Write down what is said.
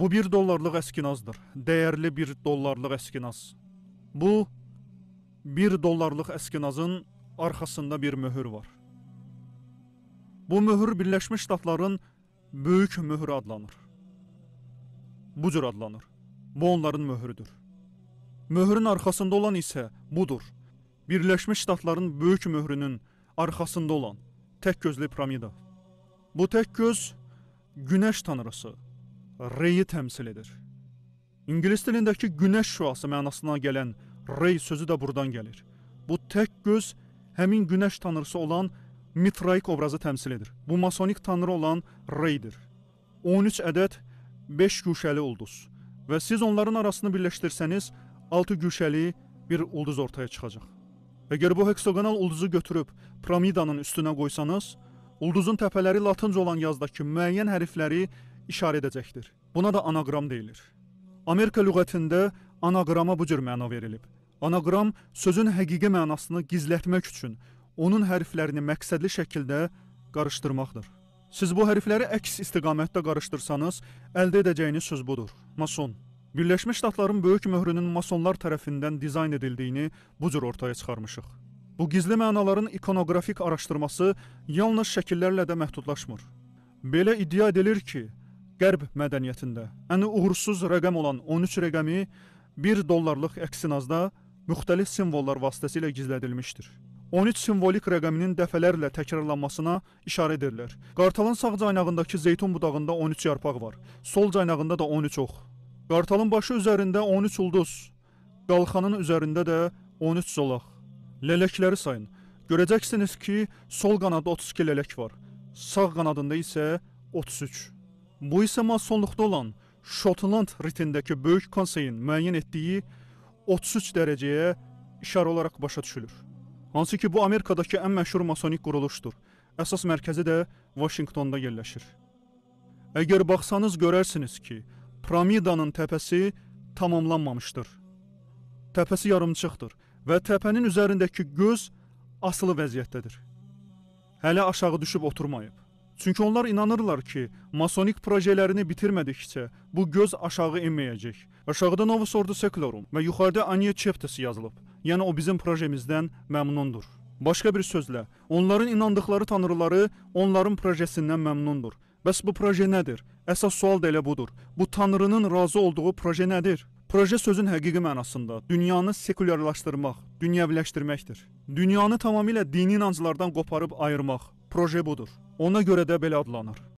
Bu 1 dollarlıq əskinazdır. Dəyərli 1 dollarlıq əskinaz. Bu 1 dollarlıq əskinazın arxasında bir möhür var. Bu möhür Birləşmiş Ştatların böyük möhürü adlanır. Bu cür adlanır. Bu onların möhürüdür. Möhürün arxasında olan isə budur. Birləşmiş Ştatların böyük möhrünün arxasında olan tək gözlü piramida. Bu tək göz günəş tanrısı reyi təmsil edir. İngilis dilindəki günəş şüası mənasına gələn rey sözü də buradan gəlir. Bu tək göz həmin günəş tanrısı olan Mitraik obrazı təmsil edir. Bu masonik tanrı olan reydir. 13 ədəd 5 güşəli ulduz və siz onların arasını birləşdirsəniz 6 güşəli bir ulduz ortaya çıxacaq. Əgər bu heksagonal ulduzu götürüb piramidanın üstünə qoysanız, ulduzun təpələri latınca olan yazdakı müəyyən hərfləri işarə edəcəkdir. Buna da anaqram deyilir. Amerika lüğətində anaqrama bu cür məna verilib. Anaqram sözün həqiqi mənasını gizlətmək üçün onun hərflərini məqsədli şəkildə qarışdırmaqdır. Siz bu hərfləri əks istiqamətdə qarışdırsanız, əldə edəcəyiniz söz budur. Mason. Birləşmiş Ştatların böyük möhrünün masonlar tərəfindən dizayn edildiyini bu cür ortaya çıxarmışıq. Bu gizli mənaların ikonoqrafik araşdırması yalnız şəkillərlə də məhdudlaşmır. Belə iddia edilir ki, Qərb mədəniyyətində ən uğursuz rəqəm olan 13 rəqəmi 1 dollarlıq əksinazda müxtəlif simvollar vasitəsilə gizlədilmişdir. 13 simvolik rəqəminin dəfələrlə təkrarlanmasına işarə edirlər. Qartalın sağ caynağındakı zeytun budağında 13 yarpaq var. Sol caynağında da 13 ox. Qartalın başı üzərində 13 ulduz. Qalxanın üzərində də 13 zolaq. Lələkləri sayın. Görəcəksiniz ki, sol qanadda 32 lələk var. Sağ qanadında isə 33. Bu isə masonluqda olan Şotland ritindəki böyük konseyin müəyyən etdiyi 33 dərəcəyə işarə olaraq başa düşülür. Hansı ki, bu Amerikadakı ən məşhur masonik quruluşdur. Əsas mərkəzi də Vaşinqtonda yerləşir. Əgər baxsanız görərsiniz ki, piramidanın təpəsi tamamlanmamışdır. Təpəsi yarımçıqdır və təpənin üzərindəki göz asılı vəziyyətdədir. Hələ aşağı düşüb oturmayıb. Çünki onlar inanırlar ki, masonik projelerini bitirmədikcə bu göz aşağı enməyəcək. Aşağıda Novus Ordo Secularum və yuxarıda Anie Chapters yazılıb. Yəni o bizim projemizdən məmnundur. Başqa bir sözlə, onların inandıqları tanrıları onların projesindən məmnundur. Bəs bu proje nədir? Əsas sual da elə budur. Bu tanrının razı olduğu proje nədir? Proje sözün həqiqi mənasında dünyanı sekulyarlaşdırmaq, dünyəviləşdirməkdir. Dünyanı tamamilə dini inanclardan qoparıb ayırmaq, Proje budur. Ona göre de belə adlanır.